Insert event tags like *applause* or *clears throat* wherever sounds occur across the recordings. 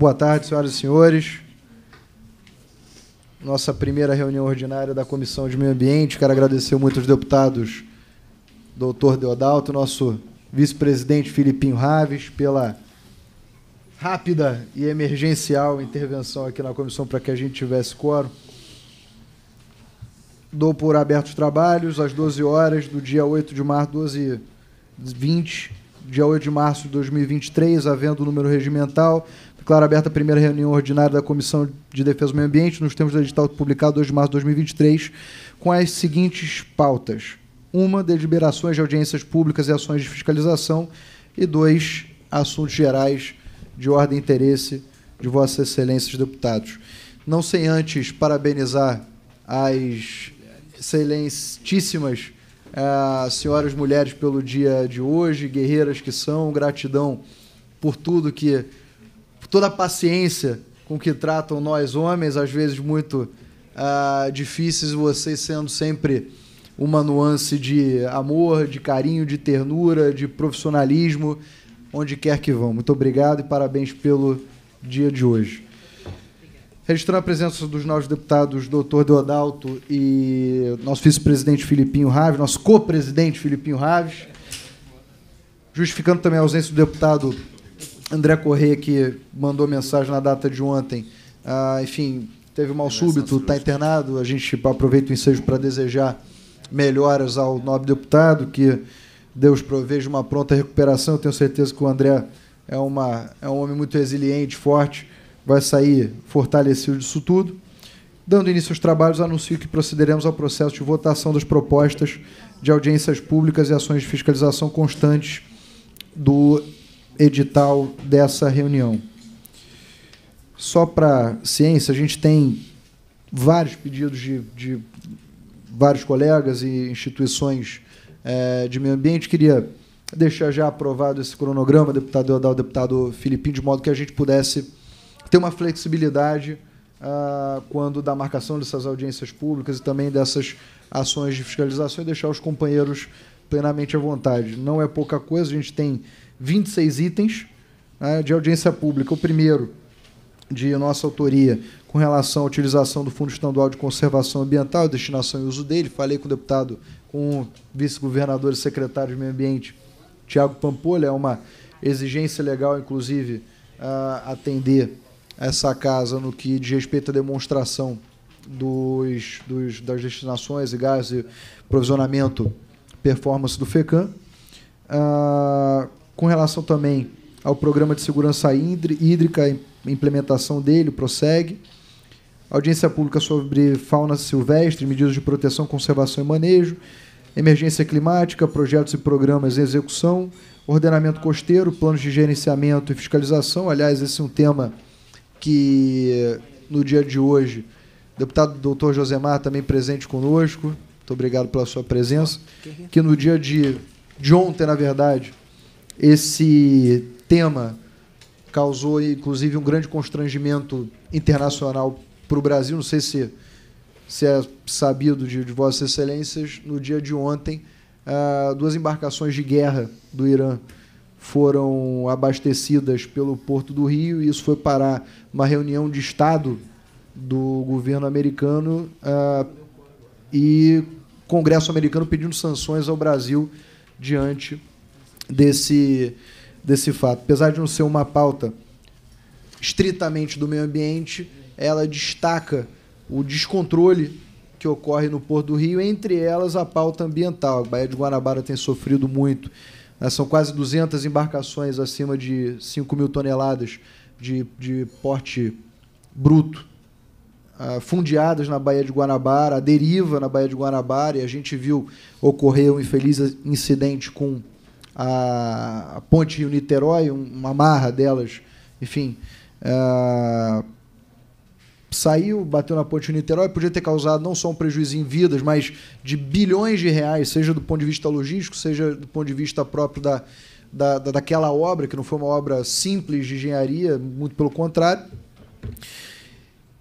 Boa tarde, senhoras e senhores. Nossa primeira reunião ordinária da Comissão de Meio Ambiente. Quero agradecer muito aos deputados doutor Deodalto, nosso vice-presidente Filipinho Raves, pela rápida e emergencial intervenção aqui na comissão para que a gente tivesse quórum. Dou por abertos trabalhos às 12 horas do dia 8 de março, 12 20 dia 8 de março de 2023, havendo o número regimental. Declaro aberta a primeira reunião ordinária da Comissão de Defesa do Meio Ambiente, nos termos do edital publicado 2 de março de 2023, com as seguintes pautas. Uma, deliberações de audiências públicas e ações de fiscalização. E dois, assuntos gerais de ordem e interesse de Vossa Excelência, deputados. Não sem antes parabenizar as excelentíssimas uh, senhoras mulheres pelo dia de hoje, guerreiras que são, gratidão por tudo que, por toda a paciência com que tratam nós homens, às vezes muito é, difíceis, vocês sendo sempre uma nuance de amor, de carinho, de ternura, de profissionalismo, onde quer que vão. Muito obrigado e parabéns pelo dia de hoje. Registrar a presença dos novos deputados, doutor Deodalto e nosso vice-presidente Filipinho Raves, nosso co-presidente Filipinho Raves. Justificando também a ausência do deputado André Correia, que mandou mensagem na data de ontem. Ah, enfim, teve mal súbito, está internado. A gente aproveita o ensejo para desejar melhoras ao nobre deputado, que Deus proveja uma pronta recuperação. Eu tenho certeza que o André é, uma, é um homem muito resiliente, forte vai sair fortalecido disso tudo. Dando início aos trabalhos, anuncio que procederemos ao processo de votação das propostas de audiências públicas e ações de fiscalização constantes do edital dessa reunião. Só para ciência, a gente tem vários pedidos de, de vários colegas e instituições é, de meio ambiente. Queria deixar já aprovado esse cronograma, deputado Eudal, deputado Filipim de modo que a gente pudesse ter uma flexibilidade uh, quando da marcação dessas audiências públicas e também dessas ações de fiscalização e deixar os companheiros plenamente à vontade. Não é pouca coisa, a gente tem 26 itens né, de audiência pública. O primeiro, de nossa autoria, com relação à utilização do Fundo Estadual de Conservação Ambiental, destinação e uso dele. Falei com o deputado, com o vice-governador e secretário de Meio Ambiente, Tiago Pampolha. É uma exigência legal, inclusive, uh, atender essa casa no que diz respeito à demonstração dos, dos das destinações e gás e provisionamento performance do FECAM. Ah, com relação também ao programa de segurança hídrica, a implementação dele prossegue. Audiência pública sobre fauna silvestre, medidas de proteção, conservação e manejo, emergência climática, projetos e programas em execução, ordenamento costeiro, planos de gerenciamento e fiscalização. Aliás, esse é um tema que no dia de hoje, deputado doutor Josemar também presente conosco, muito obrigado pela sua presença, que no dia de, de ontem, na verdade, esse tema causou, inclusive, um grande constrangimento internacional para o Brasil, não sei se, se é sabido de, de vossas excelências, no dia de ontem, ah, duas embarcações de guerra do Irã foram abastecidas pelo Porto do Rio e isso foi parar uma reunião de Estado do governo americano uh, e Congresso americano pedindo sanções ao Brasil diante desse, desse fato. Apesar de não ser uma pauta estritamente do meio ambiente, ela destaca o descontrole que ocorre no Porto do Rio, entre elas a pauta ambiental. A Baía de Guanabara tem sofrido muito né? São quase 200 embarcações acima de 5 mil toneladas de, de porte bruto, ah, fundeadas na Baía de Guanabara, a deriva na Baía de Guanabara, e a gente viu ocorrer um infeliz incidente com a, ponte Rio-Niterói, uma marra delas, enfim. Uh, saiu, bateu na ponte de Niterói, podia ter causado não só um prejuízo em vidas, mas de bilhões de reais, seja do ponto de vista logístico, seja do ponto de vista próprio da, da, daquela obra, que não foi uma obra simples de engenharia, muito pelo contrário.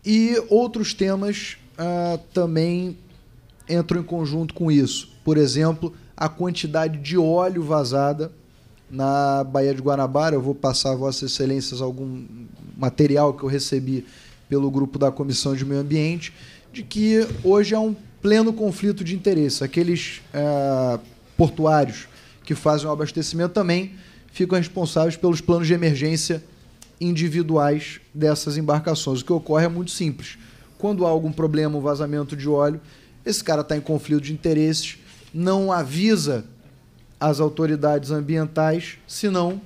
E outros temas uh, também entram em conjunto com isso. Por exemplo, a quantidade de óleo vazada na Baía de Guanabara. Eu vou passar a Vossas Excelências algum material que eu recebi pelo grupo da Comissão de Meio Ambiente, de que hoje é um pleno conflito de interesse. Aqueles é, portuários que fazem o abastecimento também ficam responsáveis pelos planos de emergência individuais dessas embarcações. O que ocorre é muito simples. Quando há algum problema, um vazamento de óleo, esse cara está em conflito de interesses, não avisa as autoridades ambientais, se não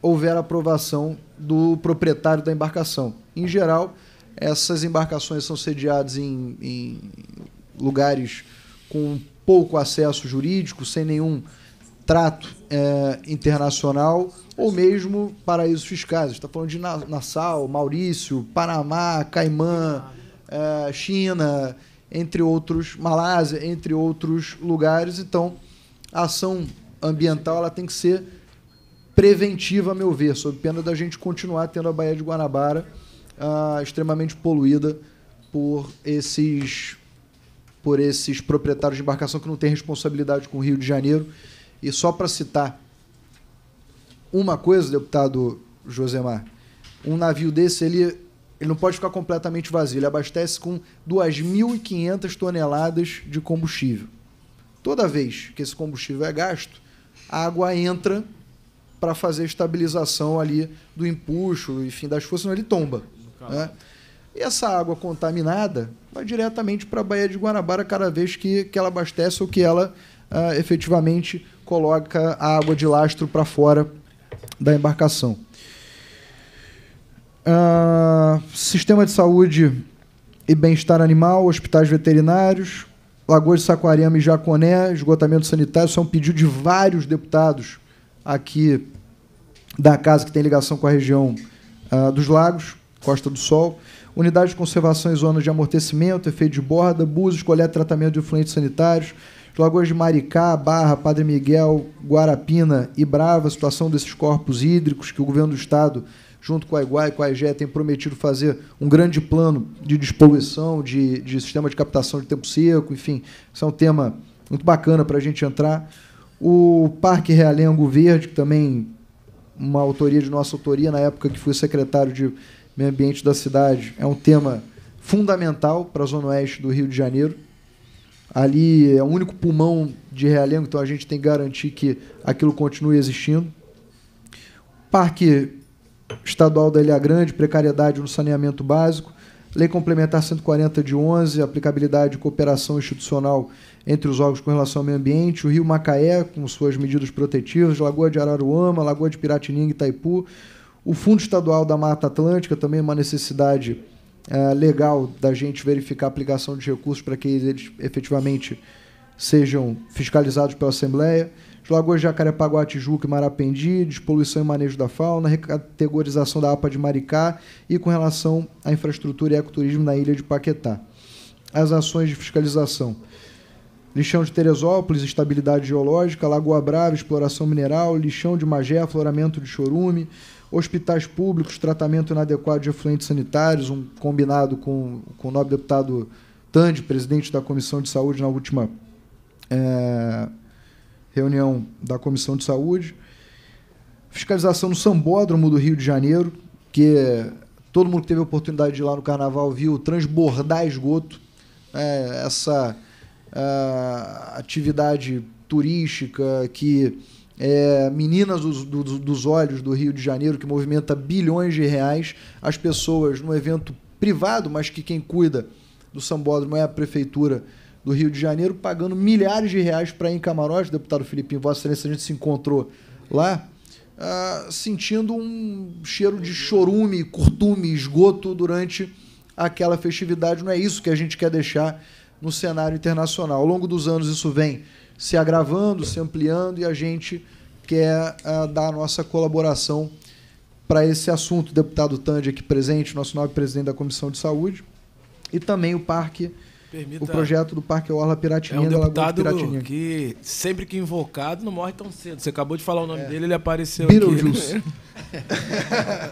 houver aprovação do proprietário da embarcação. Em geral, essas embarcações são sediadas em, em lugares com pouco acesso jurídico, sem nenhum trato é, internacional ou mesmo paraísos fiscais. Está falando de Nassau, Maurício, Panamá, Caimã, é, China, entre outros, Malásia, entre outros lugares. Então, a ação ambiental ela tem que ser preventiva, a meu ver, sob pena da gente continuar tendo a Baía de Guanabara uh, extremamente poluída por esses por esses proprietários de embarcação que não têm responsabilidade com o Rio de Janeiro. E só para citar uma coisa, deputado Josemar, um navio desse, ele, ele não pode ficar completamente vazio, ele abastece com 2.500 toneladas de combustível. Toda vez que esse combustível é gasto, a água entra para fazer a estabilização ali do empuxo, enfim, das forças, senão ele tomba. Né? E essa água contaminada vai diretamente para a Baía de Guanabara cada vez que, que ela abastece ou que ela ah, efetivamente coloca a água de lastro para fora da embarcação. Ah, sistema de saúde e bem-estar animal, hospitais veterinários, Lagoa de Saquarema e Jaconé, esgotamento sanitário, são é um pedido de vários deputados aqui da casa que tem ligação com a região uh, dos lagos, Costa do Sol. Unidade de conservação e zonas de amortecimento, efeito de borda, búzios, coleta e tratamento de efluentes sanitários, lagoas de Maricá, Barra, Padre Miguel, Guarapina e Brava, a situação desses corpos hídricos que o governo do estado, junto com a Iguai e com a IGE, tem prometido fazer um grande plano de despoluição, de, de sistema de captação de tempo seco, enfim, isso é um tema muito bacana para a gente entrar. O Parque Realengo Verde, que também uma autoria de nossa autoria, na época que fui secretário de Meio Ambiente da cidade, é um tema fundamental para a Zona Oeste do Rio de Janeiro. Ali é o único pulmão de Realengo, então a gente tem que garantir que aquilo continue existindo. Parque Estadual da Ilha Grande, precariedade no saneamento básico. Lei Complementar 140 de 11, aplicabilidade de cooperação institucional entre os órgãos com relação ao meio ambiente, o Rio Macaé, com suas medidas protetivas, Lagoa de Araruama, Lagoa de Piratininga e Itaipu, o Fundo Estadual da Mata Atlântica, também é uma necessidade uh, legal da gente verificar a aplicação de recursos para que eles efetivamente sejam fiscalizados pela Assembleia, as lagoas de Jacarepaguá, Tijuca e Marapendi, despoluição e manejo da fauna, recategorização da APA de Maricá e com relação à infraestrutura e ecoturismo na ilha de Paquetá. As ações de fiscalização. Lixão de Teresópolis, estabilidade geológica, Lagoa Brava, exploração mineral, lixão de Magé, afloramento de chorume, hospitais públicos, tratamento inadequado de efluentes sanitários, um combinado com, com o nobre deputado Tande, presidente da Comissão de Saúde, na última é, reunião da Comissão de Saúde. Fiscalização no Sambódromo do Rio de Janeiro, que todo mundo que teve a oportunidade de ir lá no Carnaval viu transbordar esgoto. É, essa uh, atividade turística, que é, meninas dos, dos, dos olhos do Rio de Janeiro, que movimenta bilhões de reais, as pessoas no evento privado, mas que quem cuida do sambódromo é a prefeitura do Rio de Janeiro, pagando milhares de reais para ir em camarote, deputado Filipinho, Vossa Excelência, a gente se encontrou lá, uh, sentindo um cheiro de chorume, curtume, esgoto durante aquela festividade. Não é isso que a gente quer deixar no cenário internacional. Ao longo dos anos, isso vem se agravando, se ampliando, e a gente quer uh, dar a nossa colaboração para esse assunto. O deputado Tandy aqui presente, nosso nobre presidente da Comissão de Saúde, e também o parque. Permita, o projeto do Parque Orla Piratininha é um da Lagoa Piratininha. que sempre que invocado não morre tão cedo. Você acabou de falar o nome é. dele, ele apareceu Beetlejuice. aqui.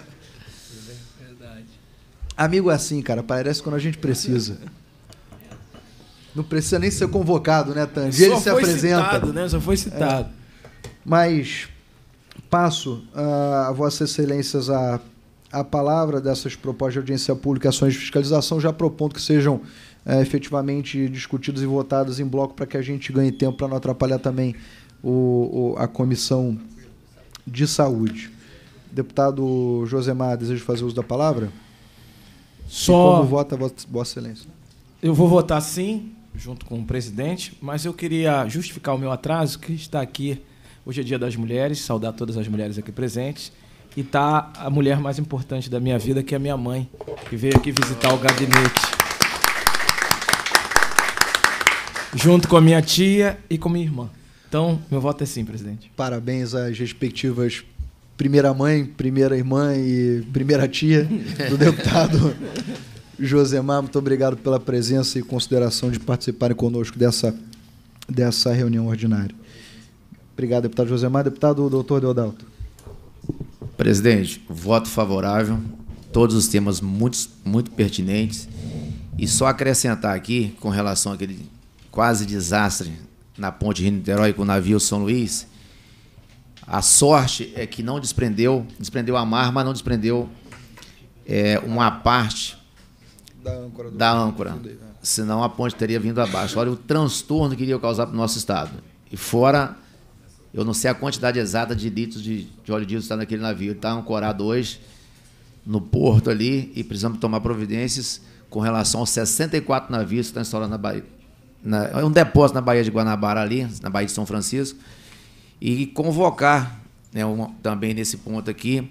*laughs* Verdade. Amigo é assim, cara, aparece quando a gente precisa. Não precisa nem ser convocado, né, Tandy? Ele se apresenta. Citado, né? Só foi é. citado. É. Mas passo ah, a, a Vossa Excelências a, a palavra dessas propostas de audiência pública, ações de fiscalização, já propondo que sejam é, efetivamente discutidos e votados em bloco para que a gente ganhe tempo para não atrapalhar também o, o, a comissão de saúde. Deputado Josemar, deseja fazer uso da palavra? Só. E como vota Vossa Excelência? Eu vou votar sim, junto com o presidente, mas eu queria justificar o meu atraso, que está aqui, hoje é dia das mulheres, saudar todas as mulheres aqui presentes, e está a mulher mais importante da minha vida, que é a minha mãe, que veio aqui visitar o gabinete. Junto com a minha tia e com minha irmã. Então, meu voto é sim, presidente. Parabéns às respectivas primeira mãe, primeira irmã e primeira tia do *laughs* deputado Josemar, muito obrigado pela presença e consideração de participarem conosco dessa, dessa reunião ordinária. Obrigado, deputado Josemar. Deputado doutor Deodalto. Presidente, voto favorável. Todos os temas muito, muito pertinentes. E só acrescentar aqui, com relação àquele quase desastre na ponte Rio-Niterói com o navio São Luís, a sorte é que não desprendeu, desprendeu a mar, mas não desprendeu é, uma parte da âncora. da âncora. né? Senão a ponte teria vindo abaixo. Olha o transtorno que iria causar para o nosso estado. E fora, eu não sei a quantidade exata de litros de, de óleo diesel está naquele navio. Está ancorado hoje no porto ali e precisamos tomar providências com relação aos 64 navios que estão tá instalados na Bahia. Na, é um depósito na Baía de Guanabara ali, na Baía de São Francisco, e convocar né, uma, também nesse ponto aqui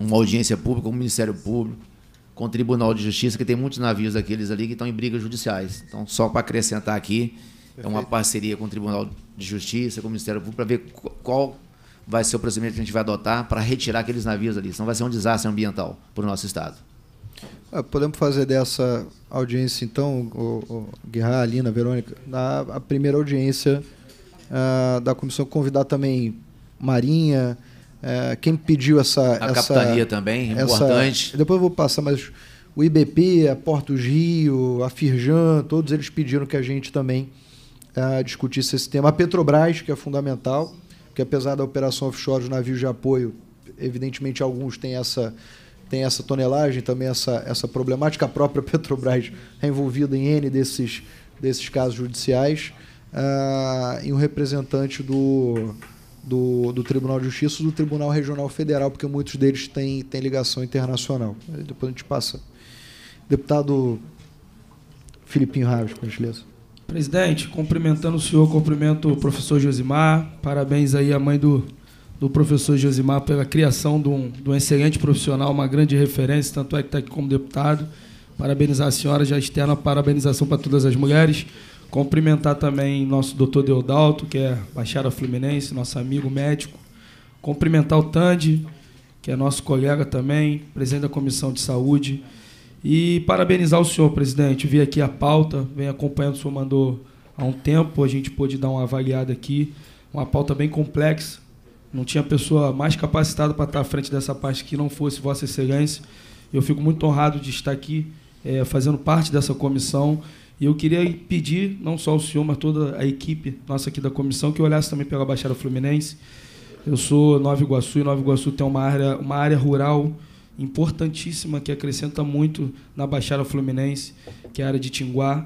uma audiência pública, o um Ministério Público, com o Tribunal de Justiça, que tem muitos navios daqueles ali que estão em brigas judiciais. Então, só para acrescentar aqui, Perfeito. é uma parceria com o Tribunal de Justiça, com o Ministério Público, para ver qual vai ser o procedimento que a gente vai adotar para retirar aqueles navios ali. Senão vai ser um desastre ambiental para o nosso Estado. Ah, podemos fazer dessa audiência, então, o, o Guerra, Alina, Verônica, na, a primeira audiência ah, da comissão, convidar também Marinha, é, quem pediu essa. A essa, capitania também, essa, importante. Depois eu vou passar, mas o IBP, a Porto Rio, a Firjan, todos eles pediram que a gente também é, discutisse esse tema. A Petrobras, que é fundamental, que apesar da operação offshore, de navios de apoio, evidentemente alguns têm essa, têm essa tonelagem, também essa, essa problemática. A própria *laughs* Petrobras é envolvida em N desses, desses casos judiciais. Uh, e um representante do do, do Tribunal de Justiça e do Tribunal Regional Federal, porque muitos deles têm, têm ligação internacional. Depois a gente passa. Deputado Filipinho Ramos, com gentileza. Presidente, cumprimentando o senhor, cumprimento o professor Josimar. Parabéns aí à mãe do, do professor Josimar pela criação de um, de um excelente profissional, uma grande referência, tanto é que está aqui como deputado. Parabenizar a senhora, já externa parabenização para todas as mulheres. Cumprimentar também nosso doutor Deodalto, que é Baixada Fluminense, nosso amigo médico. Cumprimentar o Tandi, que é nosso colega também, presidente da Comissão de Saúde. E parabenizar o senhor, presidente. Vi aqui a pauta, vem acompanhando, o senhor mandou há um tempo, a gente pôde dar uma avaliada aqui. Uma pauta bem complexa. Não tinha pessoa mais capacitada para estar à frente dessa parte que não fosse Vossa Excelência. Eu fico muito honrado de estar aqui é, fazendo parte dessa comissão e eu queria pedir, não só o senhor, mas toda a equipe nossa aqui da comissão, que olhasse também pela Baixada Fluminense. Eu sou Nova Iguaçu e Nova Iguaçu tem uma área, uma área rural importantíssima que acrescenta muito na Baixada Fluminense, que é a área de Tinguá.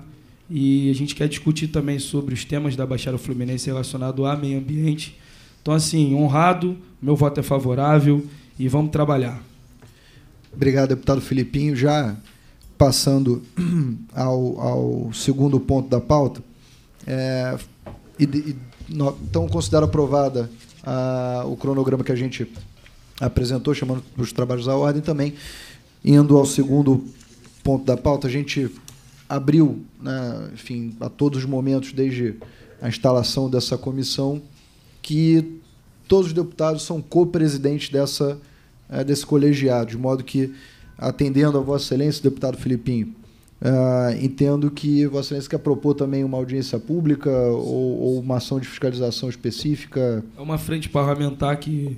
E a gente quer discutir também sobre os temas da Baixada Fluminense relacionado ao meio ambiente. Então, assim, honrado, meu voto é favorável e vamos trabalhar. Obrigado, deputado Filipinho. Já passando *clears throat* ao, ao segundo ponto da pauta, é, e, e, então considero aprovada a, o cronograma que a gente apresentou, chamando os trabalhos à ordem também. Indo ao segundo ponto da pauta, a gente abriu, né, enfim, a todos os momentos, desde a instalação dessa comissão, que todos os deputados são co-presidentes dessa, é, desse colegiado, de modo que atendendo a Vossa Excelência, deputado Filipinho, uh, entendo que Vossa Excelência quer propor também uma audiência pública ou, ou, uma ação de fiscalização específica. É uma frente parlamentar que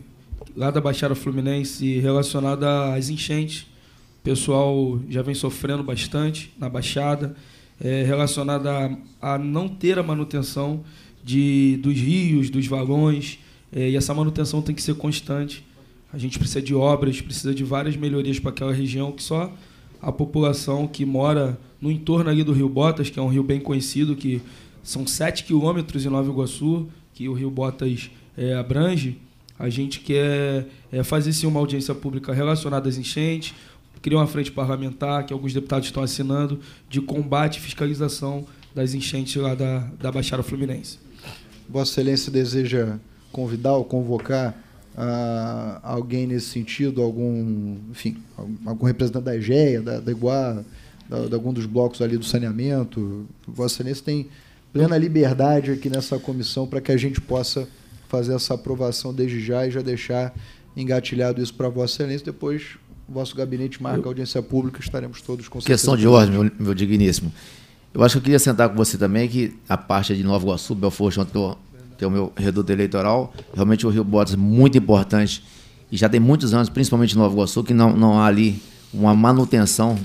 lá da Baixada Fluminense relacionada às enchentes. O pessoal já vem sofrendo bastante na Baixada, é, relacionada a, a não ter a manutenção de, dos rios, dos vagões, é, e essa manutenção tem que ser constante a gente precisa de obras, precisa de várias melhorias para aquela região que só a população que mora no entorno ali do Rio Botas, que é um rio bem conhecido, que são 7 quilômetros em Nova Iguaçu, que o Rio Botas é, abrange, a gente quer é, fazer sim uma audiência pública relacionada às enchentes, criar uma frente parlamentar, que alguns deputados estão assinando, de combate e fiscalização das enchentes lá da, da Baixada Fluminense. Vossa Excelência deseja convidar ou convocar Uh, alguém nesse sentido, algum, enfim, algum representante da EGEA, da, da IGUA, da, de algum dos blocos ali do saneamento. Vossa Excelência tem plena liberdade aqui nessa comissão para que a gente possa fazer essa aprovação desde já e já deixar engatilhado isso para Vossa Excelência. Depois, o vosso gabinete marca a audiência pública, estaremos todos com Questão de ordem, meu, meu digníssimo. Eu acho que eu queria sentar com você também que a parte de Nova Iguaçu, Belfort, ontem que é o meu reduto eleitoral. Realmente o Rio Botas é muito importante e já tem muitos anos, principalmente em Nova Iguaçu, que não, não há ali uma manutenção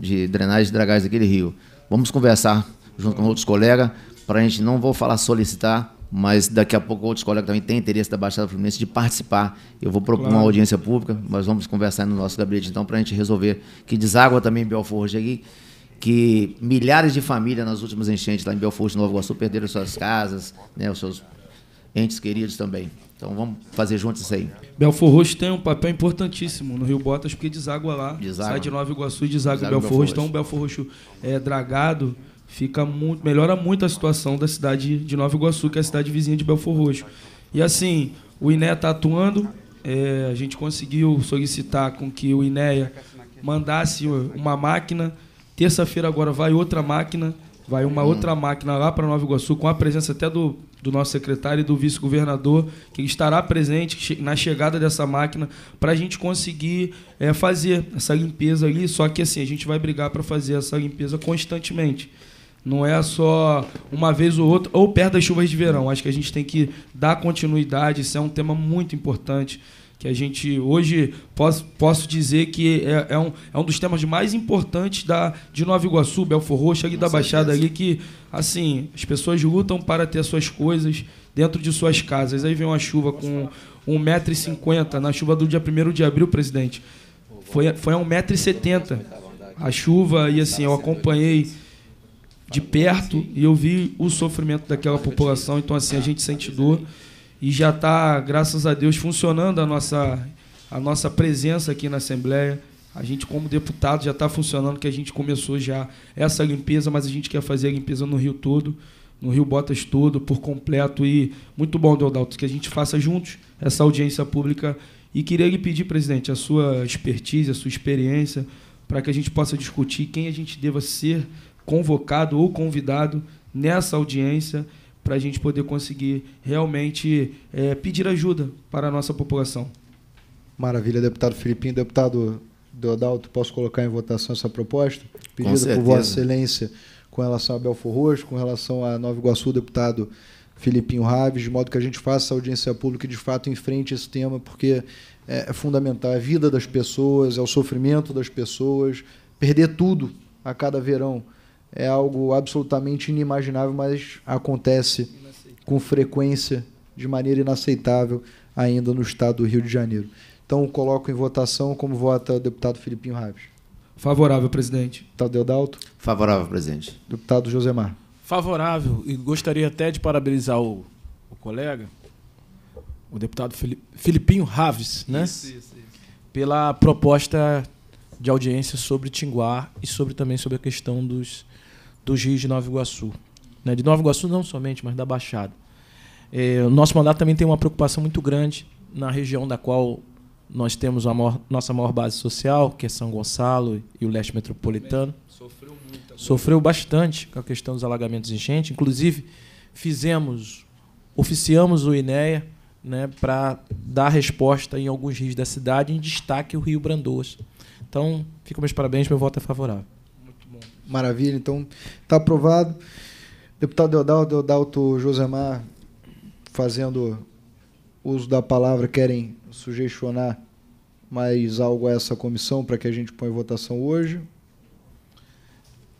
de drenagem e dragagem daquele rio. Vamos conversar junto com outros colegas para a gente, não vou falar solicitar, mas daqui a pouco outros colegas também têm interesse da Baixada Fluminense de participar. Eu vou propor claro. uma audiência pública, mas vamos conversar no nosso gabinete então para a gente resolver que deságua também Belforge aqui que milhares de famílias nas últimas enchentes lá em Belfort de Novo Iguaçu perderam suas casas, né, os seus entes queridos também. Então vamos fazer juntos isso aí. Belfort Roxo tem um papel importantíssimo no Rio Botas, porque deságua lá, deságua. sai de Nova Iguaçu e deságua, em Belfort Roxo. Então o Belfort Roxo é dragado, fica muito, melhora muito a situação da cidade de Nova Iguaçu, que é a cidade vizinha de Belfort Roxo. E assim, o INEA está atuando, é, a gente conseguiu solicitar com que o INEA mandasse uma máquina Terça-feira agora vai outra máquina, vai uma hum. outra máquina lá para Nova Iguaçu, com a presença até do, do nosso secretário e do vice-governador, que estará presente na chegada dessa máquina, para a gente conseguir é, fazer essa limpeza ali. Só que assim, a gente vai brigar para fazer essa limpeza constantemente. Não é só uma vez ou outra, ou perto das chuvas de verão. Acho que a gente tem que dar continuidade, isso é um tema muito importante que a gente hoje posso, posso dizer que é, é, um, é um dos temas mais importantes da, de Nova Iguaçu, Belfor Roxo, ali Com da certeza. Baixada, ali que assim as pessoas lutam para ter suas coisas dentro de suas casas. Aí vem uma chuva com 1,50m, na chuva do dia 1 de abril, presidente. Foi, foi a 1,70m a chuva, e assim, eu acompanhei de perto e eu vi o sofrimento daquela população. Então, assim, a gente sente dor e já está, graças a Deus, funcionando a nossa, a nossa presença aqui na Assembleia. A gente, como deputado, já está funcionando, que a gente começou já essa limpeza, mas a gente quer fazer a limpeza no Rio todo, no Rio Botas todo, por completo. E muito bom, Deodalto, que a gente faça juntos essa audiência pública. E queria lhe pedir, presidente, a sua expertise, a sua experiência, para que a gente possa discutir quem a gente deva ser convocado ou convidado nessa audiência para a gente poder conseguir realmente é, pedir ajuda para a nossa população. Maravilha, deputado Filipinho. Deputado Deodalto, posso colocar em votação essa proposta? Pedida por Vossa Excelência com relação a Belfor Roxo, com relação a Nova Iguaçu, deputado Filipinho Raves, de modo que a gente faça a audiência pública e, de fato, enfrente esse tema, porque é, é fundamental. É a vida das pessoas, é o sofrimento das pessoas. Perder tudo a cada verão é algo absolutamente inimaginável, mas acontece com frequência, de maneira inaceitável, ainda no estado do Rio de Janeiro. Então, coloco em votação como vota o deputado Filipinho Raves. Favorável, presidente. Deputado Deodalto? Favorável, presidente. Deputado Josemar? Favorável. E gostaria até de parabenizar o, o colega, o deputado Filipinho Raves, né? Isso, isso, isso. pela proposta de audiência sobre Tinguá e sobre também sobre a questão dos dos rios de Nova Iguaçu. Né? De Nova Iguaçu não somente, mas da Baixada. É, o nosso mandato também tem uma preocupação muito grande na região da qual nós temos a maior, nossa maior base social, que é São Gonçalo e o leste metropolitano. Sofreu muito. Sofreu bastante com a questão dos alagamentos enchentes. Inclusive, fizemos, oficiamos o INEA né, para dar resposta em alguns rios da cidade, em destaque o Rio Brandoas. Então, fico meus parabéns, meu voto é favorável. Maravilha, então está aprovado. Deputado Deodalto, Deodalto Josemar, fazendo uso da palavra, querem sugestionar mais algo a essa comissão para que a gente ponha em votação hoje?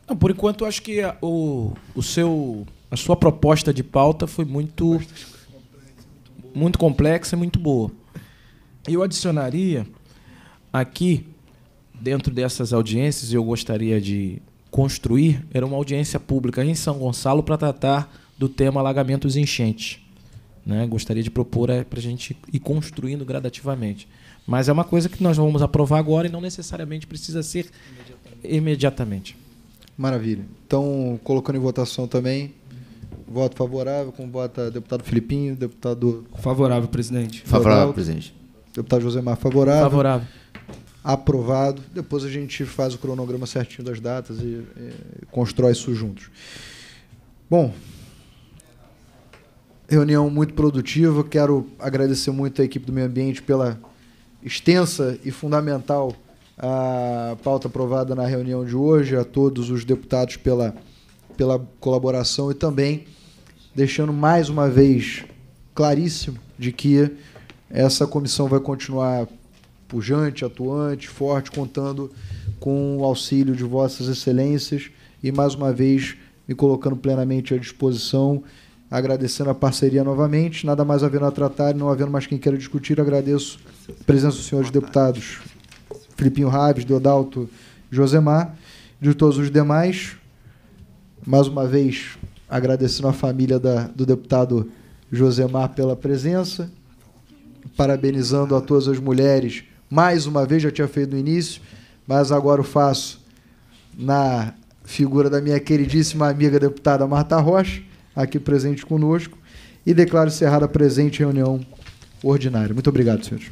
Não, por enquanto, acho que a, o, o seu, a sua proposta de pauta foi muito, muito complexa e muito boa. Eu adicionaria aqui, dentro dessas audiências, eu gostaria de construir era uma audiência pública em São Gonçalo para tratar do tema alagamentos e enchentes. Né? Gostaria de propor eh, para a gente ir construindo gradativamente. Mas é uma coisa que nós vamos aprovar agora e não necessariamente precisa ser imediatamente. imediatamente. Maravilha. Então, colocando em votação também, voto favorável, como vota deputado Filipinho, deputado. Favorável, presidente. Favorável, favorável presidente. Deputado Josemar, favorável. Favorável aprovado. Depois a gente faz o cronograma certinho das datas e, e constrói isso juntos. Bom, reunião muito produtiva. Quero agradecer muito à equipe do meio ambiente pela extensa e fundamental a pauta aprovada na reunião de hoje, a todos os deputados pela, pela colaboração e também deixando mais uma vez claríssimo de que essa comissão vai continuar pujante, atuante, forte, contando com o auxílio de vossas excelências e mais uma vez me colocando plenamente à disposição, agradecendo a parceria novamente, nada mais havendo a tratar, não havendo mais quem queira discutir, agradeço a presença dos senhores deputados Filipinho Raves, Deodalto Josemar, de todos os demais. Mais uma vez, agradecendo a família da, do deputado Josemar pela presença, parabenizando a todas as mulheres mais uma vez, já tinha feito no início, mas agora eu faço na figura da minha queridíssima amiga deputada Marta Rocha, aqui presente conosco, e declaro encerrada a presente reunião ordinária. Muito obrigado, senhores.